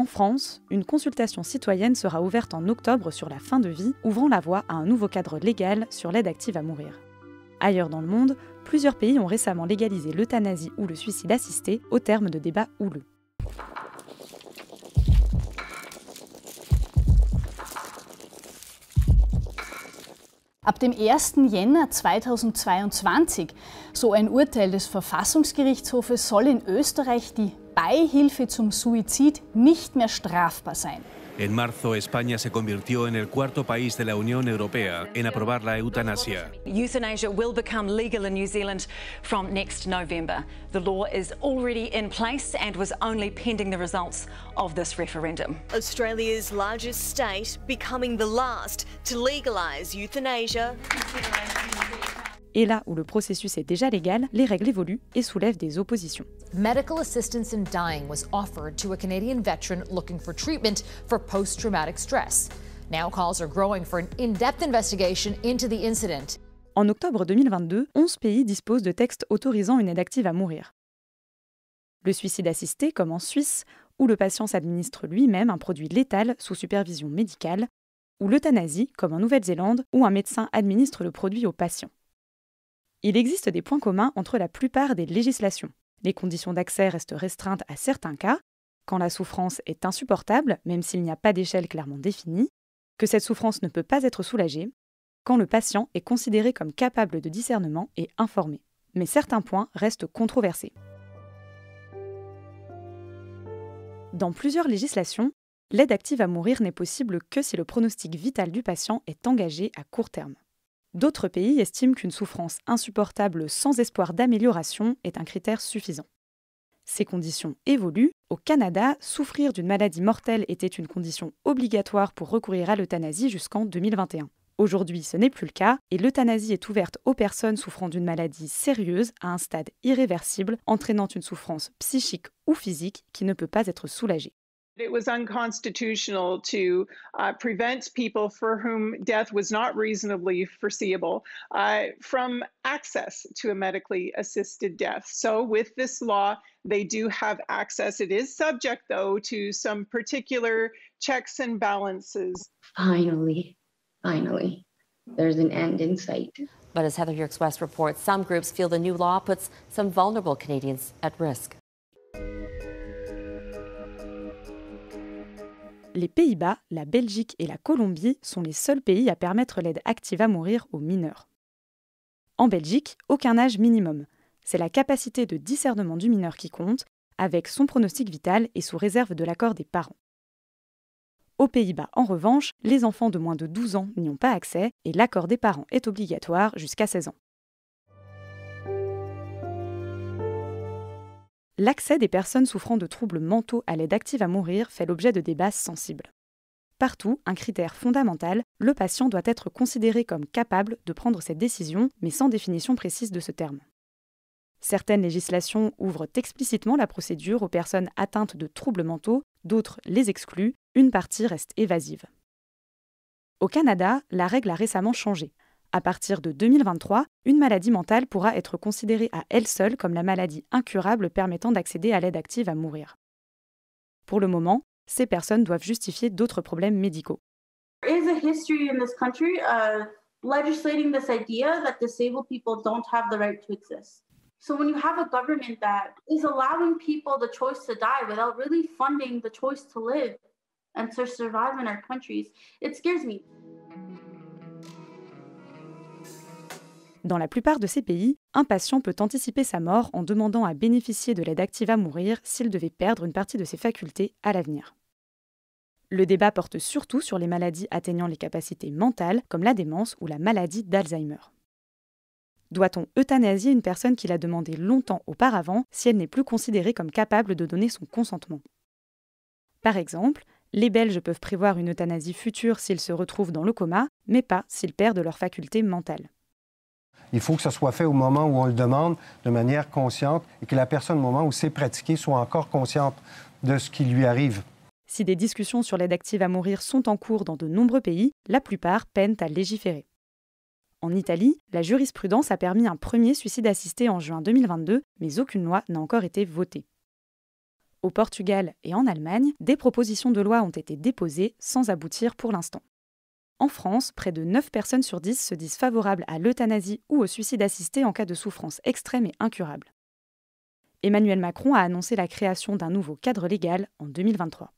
En France, une consultation citoyenne sera ouverte en octobre sur la fin de vie, ouvrant la voie à un nouveau cadre légal sur l'aide active à mourir. Ailleurs dans le monde, plusieurs pays ont récemment légalisé l'euthanasie ou le suicide assisté au terme de débats houleux. Ab dem 1. Jänner 2022, so ein Urteil des Verfassungsgerichtshofes, soll in Österreich die Beihilfe zum Suizid nicht mehr strafbar sein. En marzo, España se convirtió en el cuarto país de la Unión Europea en aprobar la eutanasia. Euthanasia will become legal in New Zealand from next November. The law is already in place and was only pending the results of this referendum. Australia's largest state becoming the last to legalise euthanasia. Et là où le processus est déjà légal, les règles évoluent et soulèvent des oppositions. En octobre 2022, 11 pays disposent de textes autorisant une aide active à mourir. Le suicide assisté, comme en Suisse, où le patient s'administre lui-même un produit létal sous supervision médicale, ou l'euthanasie, comme en Nouvelle-Zélande, où un médecin administre le produit au patient. Il existe des points communs entre la plupart des législations. Les conditions d'accès restent restreintes à certains cas, quand la souffrance est insupportable, même s'il n'y a pas d'échelle clairement définie, que cette souffrance ne peut pas être soulagée, quand le patient est considéré comme capable de discernement et informé. Mais certains points restent controversés. Dans plusieurs législations, l'aide active à mourir n'est possible que si le pronostic vital du patient est engagé à court terme. D'autres pays estiment qu'une souffrance insupportable sans espoir d'amélioration est un critère suffisant. Ces conditions évoluent. Au Canada, souffrir d'une maladie mortelle était une condition obligatoire pour recourir à l'euthanasie jusqu'en 2021. Aujourd'hui, ce n'est plus le cas et l'euthanasie est ouverte aux personnes souffrant d'une maladie sérieuse à un stade irréversible, entraînant une souffrance psychique ou physique qui ne peut pas être soulagée. it was unconstitutional to uh, prevent people for whom death was not reasonably foreseeable uh, from access to a medically assisted death. So, with this law, they do have access. It is subject, though, to some particular checks and balances. Finally, finally, there's an end in sight. But as Heather Yerkes West reports, some groups feel the new law puts some vulnerable Canadians at risk. les Pays-Bas, la Belgique et la Colombie sont les seuls pays à permettre l'aide active à mourir aux mineurs. En Belgique, aucun âge minimum. C'est la capacité de discernement du mineur qui compte, avec son pronostic vital et sous réserve de l'accord des parents. Aux Pays-Bas, en revanche, les enfants de moins de 12 ans n'y ont pas accès et l'accord des parents est obligatoire jusqu'à 16 ans. l'accès des personnes souffrant de troubles mentaux à l'aide active à mourir fait l'objet de débats sensibles. Partout, un critère fondamental, le patient doit être considéré comme capable de prendre cette décision, mais sans définition précise de ce terme. Certaines législations ouvrent explicitement la procédure aux personnes atteintes de troubles mentaux, d'autres les excluent, une partie reste évasive. Au Canada, la règle a récemment changé. À partir de 2023, une maladie mentale pourra être considérée à elle seule comme la maladie incurable permettant d'accéder à l'aide active à mourir. Pour le moment, ces personnes doivent justifier d'autres problèmes médicaux. There is a history in this country uh, legislating this idea that disabled people don't have the right to exist. So when you have a government that is allowing people the choice to die without really funding the choice to live and to survive in our countries, it scares me. Dans la plupart de ces pays, un patient peut anticiper sa mort en demandant à bénéficier de l'aide active à mourir s'il devait perdre une partie de ses facultés à l'avenir. Le débat porte surtout sur les maladies atteignant les capacités mentales, comme la démence ou la maladie d'Alzheimer. Doit-on euthanasier une personne qui l'a demandé longtemps auparavant si elle n'est plus considérée comme capable de donner son consentement Par exemple, les Belges peuvent prévoir une euthanasie future s'ils se retrouvent dans le coma, mais pas s'ils perdent leurs facultés mentales. Il faut que ce soit fait au moment où on le demande, de manière consciente, et que la personne, au moment où c'est pratiqué, soit encore consciente de ce qui lui arrive. Si des discussions sur l'aide active à mourir sont en cours dans de nombreux pays, la plupart peinent à légiférer. En Italie, la jurisprudence a permis un premier suicide assisté en juin 2022, mais aucune loi n'a encore été votée. Au Portugal et en Allemagne, des propositions de loi ont été déposées sans aboutir pour l'instant. En France, près de 9 personnes sur 10 se disent favorables à l'euthanasie ou au suicide assisté en cas de souffrance extrême et incurable. Emmanuel Macron a annoncé la création d'un nouveau cadre légal en 2023.